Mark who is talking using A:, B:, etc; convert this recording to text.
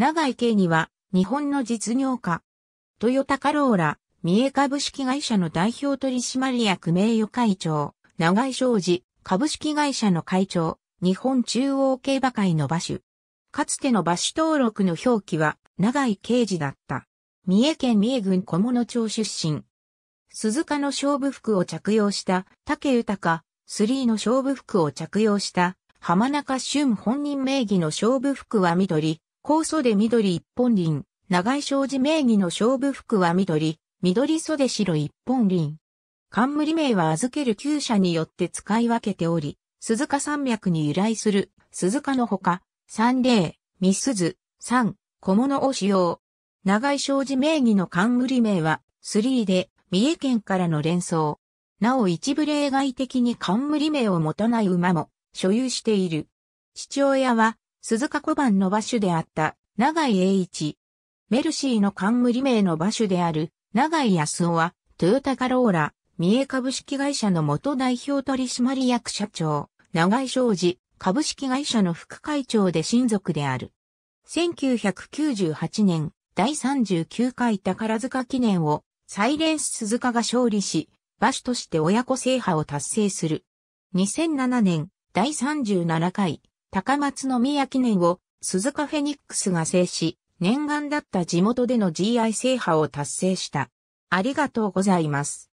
A: 長井慶には、日本の実業家、トヨタカローラ、三重株式会社の代表取締役名誉会長、長井商事、株式会社の会長、日本中央競馬会の馬主。かつての馬主登録の表記は、長井刑事だった。三重県三重郡小物町出身。鈴鹿の勝負服を着用した竹豊、スリーの勝負服を着用した浜中俊本人名義の勝負服は緑、高袖緑一本輪、長井障子名義の勝負服は緑、緑袖白一本輪。冠名は預ける旧社によって使い分けており、鈴鹿山脈に由来する鈴鹿のほか、三霊、三鈴、三、小物を使用。長井障子名義の冠名は、スリーで、三重県からの連想。なお一部例外的に冠名を持たない馬も所有している。父親は鈴鹿小判の馬主であった長井栄一。メルシーの冠名の馬主である長井康夫はトヨタカローラ、三重株式会社の元代表取締役社長、長井昌司、株式会社の副会長で親族である。1998年第39回宝塚記念をサイレンス鈴鹿が勝利し、馬主として親子制覇を達成する。2007年第37回高松宮記念を鈴鹿フェニックスが制し、念願だった地元での GI 制覇を達成した。ありがとうございます。